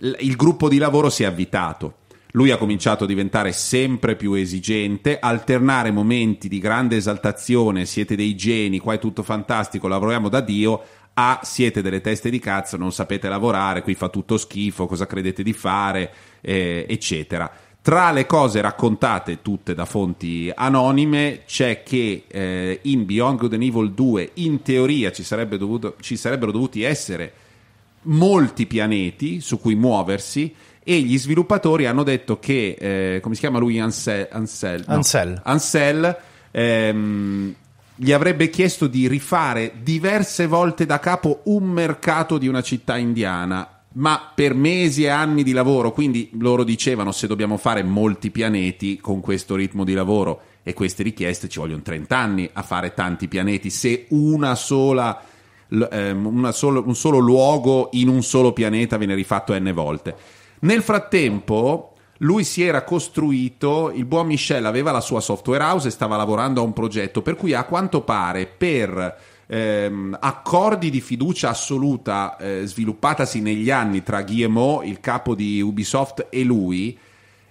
il gruppo di lavoro si è avvitato. Lui ha cominciato a diventare sempre più esigente, alternare momenti di grande esaltazione, siete dei geni, qua è tutto fantastico, lavoriamo da Dio, a ah, siete delle teste di cazzo, non sapete lavorare, qui fa tutto schifo, cosa credete di fare, eh, eccetera. Tra le cose raccontate tutte da fonti anonime c'è che eh, in Beyond Good and Evil 2 in teoria ci, sarebbe dovuto, ci sarebbero dovuti essere molti pianeti su cui muoversi e gli sviluppatori hanno detto che, eh, come si chiama lui, Ansel? Ansel, no. Ansel. Ansel ehm, gli avrebbe chiesto di rifare diverse volte da capo un mercato di una città indiana ma per mesi e anni di lavoro, quindi loro dicevano se dobbiamo fare molti pianeti con questo ritmo di lavoro e queste richieste ci vogliono 30 anni a fare tanti pianeti, se una sola, ehm, una solo, un solo luogo in un solo pianeta viene rifatto n volte. Nel frattempo lui si era costruito, il buon Michel aveva la sua software house e stava lavorando a un progetto, per cui a quanto pare per ehm, accordi di fiducia assoluta eh, sviluppatasi negli anni tra Guillemot, il capo di Ubisoft, e lui,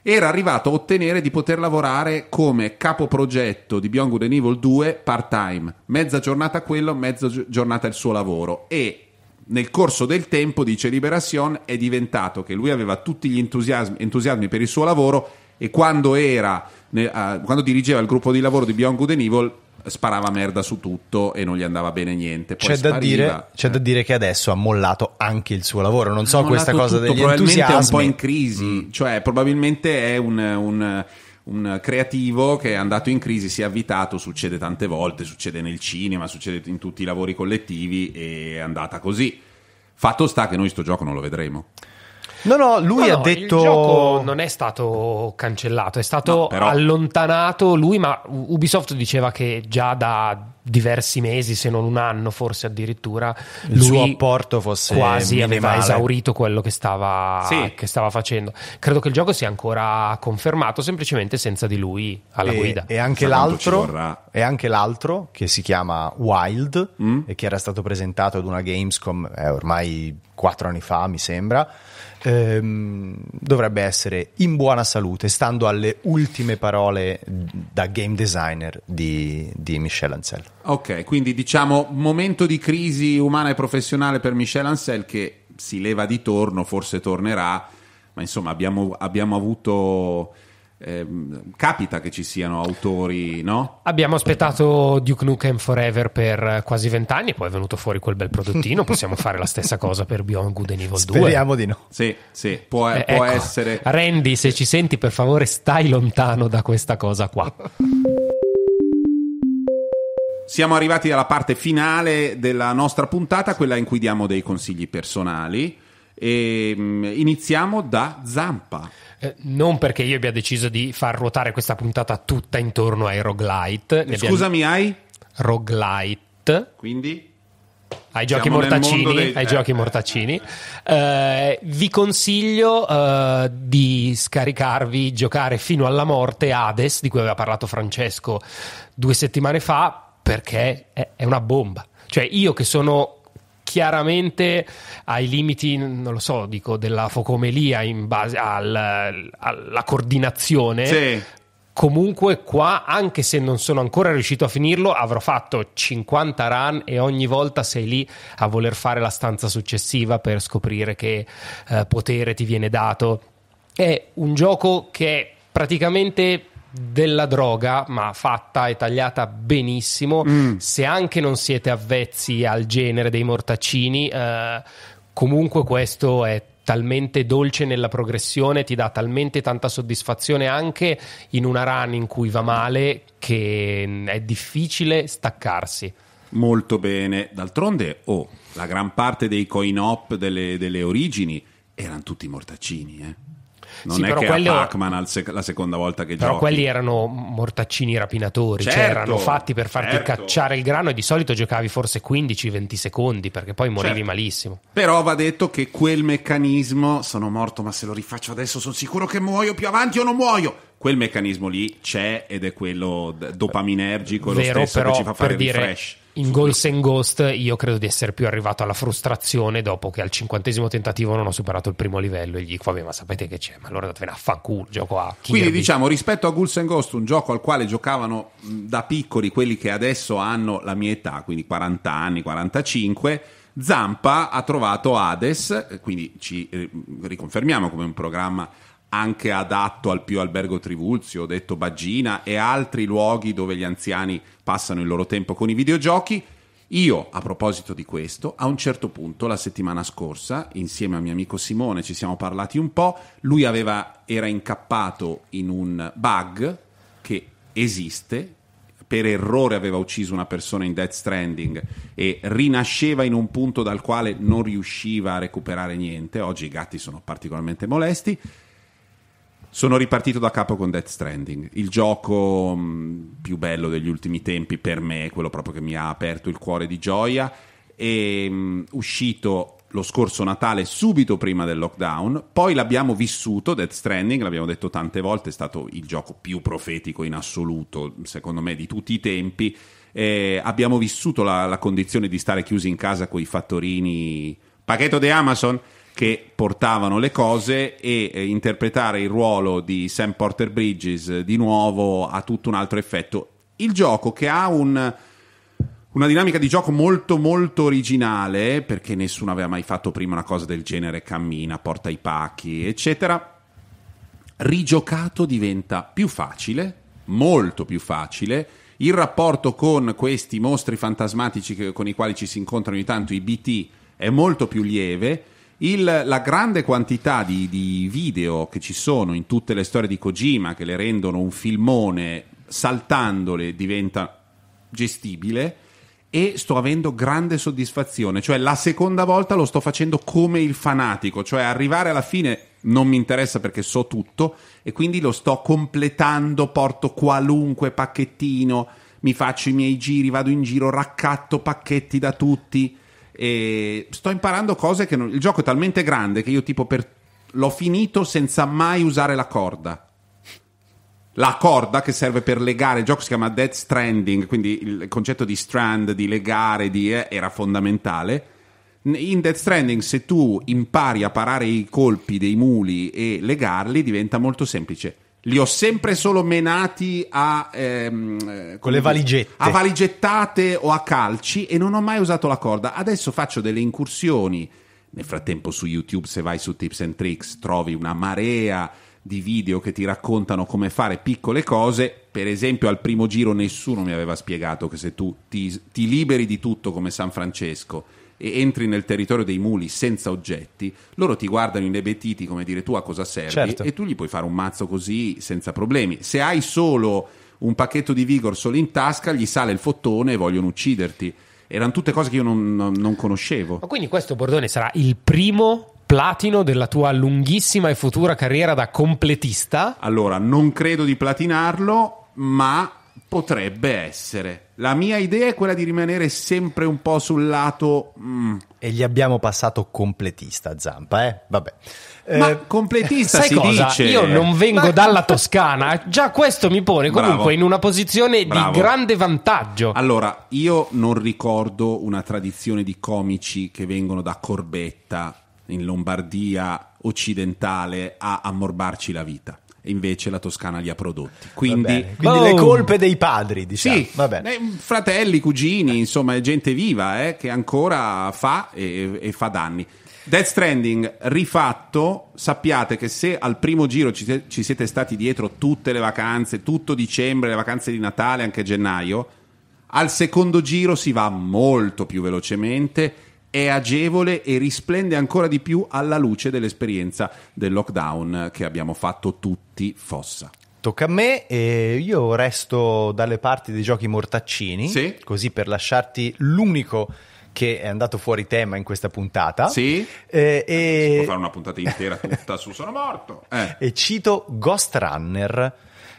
era arrivato a ottenere di poter lavorare come capo progetto di Beyond Good and Evil 2 part time, mezza giornata quello, mezza giornata il suo lavoro e nel corso del tempo, dice Liberation, è diventato che lui aveva tutti gli entusiasmi, entusiasmi per il suo lavoro e quando, era, quando dirigeva il gruppo di lavoro di Beyond Good and Evil sparava merda su tutto e non gli andava bene niente. C'è da, dire, c'è, eh. da dire, che adesso ha mollato anche il suo lavoro. Non so questa cosa tutto, degli probabilmente entusiasmi. Probabilmente è un po' in crisi, mm. cioè probabilmente è un, un un creativo che è andato in crisi, si è avvitato, succede tante volte, succede nel cinema, succede in tutti i lavori collettivi, è andata così. Fatto sta che noi sto gioco non lo vedremo. No, no, lui no, ha no, detto. Il gioco non è stato cancellato, è stato no, però... allontanato lui, ma Ubisoft diceva che già da diversi mesi, se non un anno forse addirittura, il suo apporto fosse quasi minimale. aveva esaurito quello che stava, sì. che stava, facendo. Credo che il gioco sia ancora confermato, semplicemente senza di lui alla e, guida. E anche, l'altro, e anche l'altro che si chiama Wild mm? e che era stato presentato ad una Gamescom eh, ormai quattro anni fa, mi sembra ehm, dovrebbe essere in buona salute, stando alle ultime parole da game designer di, di Michel Ansel. Ok, quindi diciamo momento di crisi umana e professionale per Michel Ansel che si leva di torno, forse tornerà, ma insomma abbiamo, abbiamo avuto Ehm, capita che ci siano autori, no? Abbiamo aspettato Duke Nukem Forever per quasi vent'anni, poi è venuto fuori quel bel prodottino. Possiamo fare la stessa cosa per Beyond Good and Evil 2. Speriamo di no. Sì, sì, può, eh, può ecco, essere. Randy, se ci senti, per favore, stai lontano da questa cosa qua. Siamo arrivati alla parte finale della nostra puntata, quella in cui diamo dei consigli personali. E, ehm, iniziamo da Zampa. Eh, non perché io abbia deciso di far ruotare questa puntata tutta intorno ai roguelite. Ne Scusami, abbiamo... hai? Roguelite. Quindi? Ai giochi, mortacini, dei... ai eh. giochi mortacini, eh, vi consiglio eh, di scaricarvi, giocare fino alla morte Hades, di cui aveva parlato Francesco due settimane fa, perché è, è una bomba. Cioè io che sono chiaramente ai limiti, non lo so, dico, della focomelia in base al, alla coordinazione. Sì. Comunque qua, anche se non sono ancora riuscito a finirlo, avrò fatto 50 run e ogni volta sei lì a voler fare la stanza successiva per scoprire che eh, potere ti viene dato. È un gioco che è praticamente della droga, ma fatta e tagliata benissimo. Mm. Se anche non siete avvezzi al genere dei mortaccini, eh, comunque questo è talmente dolce nella progressione, ti dà talmente tanta soddisfazione anche in una run in cui va male che è difficile staccarsi. Molto bene, d'altronde oh, la gran parte dei coin op delle, delle origini erano tutti mortaccini, eh. Non sì, è che quello... Pac-Man sec- la seconda volta che però giochi. Però quelli erano mortaccini rapinatori, cioè certo, cioè erano fatti per farti certo. cacciare il grano e di solito giocavi forse 15-20 secondi perché poi morivi certo. malissimo. Però va detto che quel meccanismo, sono morto ma se lo rifaccio adesso sono sicuro che muoio più avanti o non muoio quel meccanismo lì c'è ed è quello dopaminergico, Vero, lo stesso però, che ci fa fare per dire, refresh in Goals and Ghost io credo di essere più arrivato alla frustrazione dopo che al cinquantesimo tentativo non ho superato il primo livello e gli dico vabbè ma sapete che c'è ma allora datevene a fanculo gioco a Kirby. quindi diciamo rispetto a Ghouls and Ghost un gioco al quale giocavano da piccoli quelli che adesso hanno la mia età quindi 40 anni 45 Zampa ha trovato Hades eh, quindi ci eh, riconfermiamo come un programma anche adatto al più albergo Trivulzio, ho detto Baggina e altri luoghi dove gli anziani passano il loro tempo con i videogiochi. Io, a proposito di questo, a un certo punto la settimana scorsa, insieme a mio amico Simone, ci siamo parlati un po', lui aveva, era incappato in un bug che esiste, per errore aveva ucciso una persona in Death Stranding e rinasceva in un punto dal quale non riusciva a recuperare niente, oggi i gatti sono particolarmente molesti, sono ripartito da capo con Death Stranding, il gioco mm, più bello degli ultimi tempi per me, quello proprio che mi ha aperto il cuore di gioia, è mm, uscito lo scorso Natale subito prima del lockdown, poi l'abbiamo vissuto, Death Stranding, l'abbiamo detto tante volte, è stato il gioco più profetico in assoluto, secondo me, di tutti i tempi. Eh, abbiamo vissuto la, la condizione di stare chiusi in casa con i fattorini pacchetto di Amazon che portavano le cose e eh, interpretare il ruolo di Sam Porter Bridges eh, di nuovo ha tutto un altro effetto. Il gioco che ha un, una dinamica di gioco molto molto originale perché nessuno aveva mai fatto prima una cosa del genere, cammina, porta i pacchi, eccetera. Rigiocato diventa più facile, molto più facile. Il rapporto con questi mostri fantasmatici che, con i quali ci si incontrano ogni tanto, i BT, è molto più lieve il, la grande quantità di, di video che ci sono in tutte le storie di Kojima che le rendono un filmone saltandole diventa gestibile e sto avendo grande soddisfazione, cioè la seconda volta lo sto facendo come il fanatico, cioè arrivare alla fine non mi interessa perché so tutto e quindi lo sto completando, porto qualunque pacchettino, mi faccio i miei giri, vado in giro, raccatto pacchetti da tutti e sto imparando cose che non... il gioco è talmente grande che io tipo per... l'ho finito senza mai usare la corda. La corda che serve per legare, il gioco si chiama Dead Stranding, quindi il concetto di strand, di legare, di... Eh, era fondamentale. In Death Stranding, se tu impari a parare i colpi dei muli e legarli, diventa molto semplice li ho sempre solo menati a ehm, con le valigette a valigettate o a calci e non ho mai usato la corda adesso faccio delle incursioni nel frattempo su youtube se vai su tips and tricks trovi una marea di video che ti raccontano come fare piccole cose per esempio al primo giro nessuno mi aveva spiegato che se tu ti, ti liberi di tutto come San Francesco e entri nel territorio dei muli senza oggetti, loro ti guardano inebetiti come dire tu a cosa servi certo. e tu gli puoi fare un mazzo così senza problemi. Se hai solo un pacchetto di Vigor solo in tasca, gli sale il fottone e vogliono ucciderti. Erano tutte cose che io non, non, non conoscevo. Ma quindi questo Bordone sarà il primo platino della tua lunghissima e futura carriera da completista? Allora, non credo di platinarlo, ma potrebbe essere. La mia idea è quella di rimanere sempre un po' sul lato... Mm. E gli abbiamo passato completista, Zampa, eh? Vabbè. Ma eh, completista si cosa? dice... Io non vengo Ma... dalla Toscana, già questo mi pone comunque Bravo. in una posizione Bravo. di grande vantaggio. Allora, io non ricordo una tradizione di comici che vengono da Corbetta in Lombardia occidentale a ammorbarci la vita invece la Toscana li ha prodotti. Quindi, Quindi oh. le colpe dei padri, diciamo. Sì, eh, fratelli, cugini, eh. insomma, gente viva eh, che ancora fa e, e fa danni. Death Stranding rifatto, sappiate che se al primo giro ci, ci, siete stati dietro tutte le vacanze, tutto dicembre, le vacanze di Natale, anche gennaio, al secondo giro si va molto più velocemente è agevole e risplende ancora di più alla luce dell'esperienza del lockdown che abbiamo fatto tutti fossa. Tocca a me e io resto dalle parti dei giochi mortaccini, sì. così per lasciarti l'unico che è andato fuori tema in questa puntata. Sì. Eh, eh e... Si può fare una puntata intera tutta su Sono morto. Eh. E cito Ghost Runner,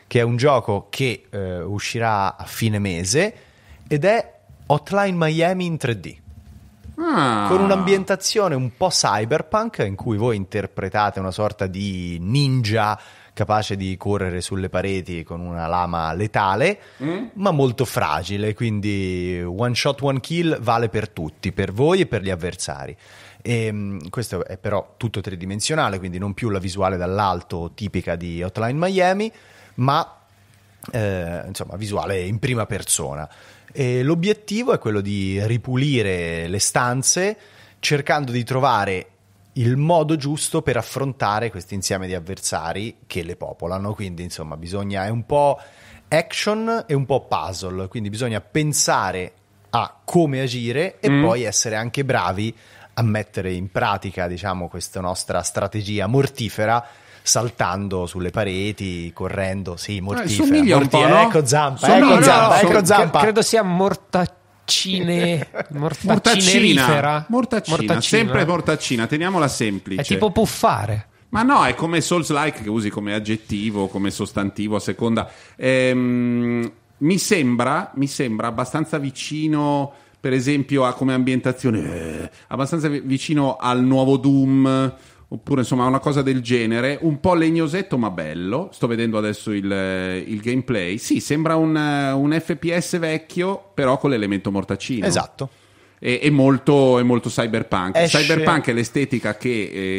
che è un gioco che eh, uscirà a fine mese ed è Hotline Miami in 3D. Ah. Con un'ambientazione un po' cyberpunk in cui voi interpretate una sorta di ninja capace di correre sulle pareti con una lama letale, mm? ma molto fragile, quindi one shot, one kill vale per tutti, per voi e per gli avversari. E, ehm, questo è però tutto tridimensionale, quindi non più la visuale dall'alto tipica di Hotline Miami, ma eh, insomma visuale in prima persona. E l'obiettivo è quello di ripulire le stanze cercando di trovare il modo giusto per affrontare questo insieme di avversari che le popolano. Quindi, insomma, bisogna è un po' action e un po' puzzle, quindi bisogna pensare a come agire e mm. poi essere anche bravi a mettere in pratica, diciamo, questa nostra strategia mortifera saltando sulle pareti, correndo, sì, mortifera. Eh, mortifera. No? Ecco zampa, Sono, ecco no, zampa, no, ecco so, zampa. Cre- credo sia mortaccine, mortacine mortacina, mortacina, mortacina, sempre mortaccina, teniamola semplice. È tipo puffare. Ma no, è come souls like che usi come aggettivo, come sostantivo a seconda. Ehm, mi, sembra, mi sembra abbastanza vicino, per esempio, a come ambientazione, eh, abbastanza vicino al nuovo Doom oppure insomma una cosa del genere, un po' legnosetto ma bello, sto vedendo adesso il, eh, il gameplay, sì sembra un, eh, un, FPS vecchio però con l'elemento mortacino. Esatto. E, e molto, e molto cyberpunk. Esce. Cyberpunk è l'estetica che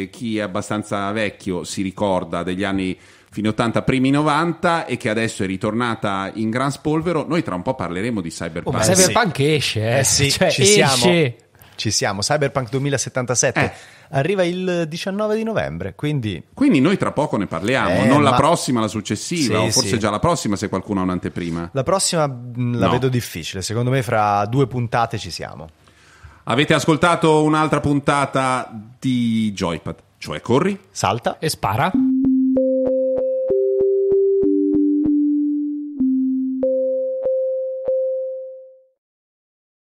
eh, chi è abbastanza vecchio si ricorda degli anni fine 80, primi 90 e che adesso è ritornata in gran spolvero. Noi tra un po' parleremo di Cyberpunk. Oh, ma Cyberpunk eh sì. esce, eh? eh sì, cioè, ci esce. siamo. Ci siamo, Cyberpunk 2077 eh. arriva il 19 di novembre, quindi... Quindi noi tra poco ne parliamo, eh, non ma... la prossima, la successiva, sì, o forse sì. già la prossima se qualcuno ha un'anteprima. La prossima mm, la no. vedo difficile, secondo me fra due puntate ci siamo. Avete ascoltato un'altra puntata di Joypad, cioè corri, salta e spara.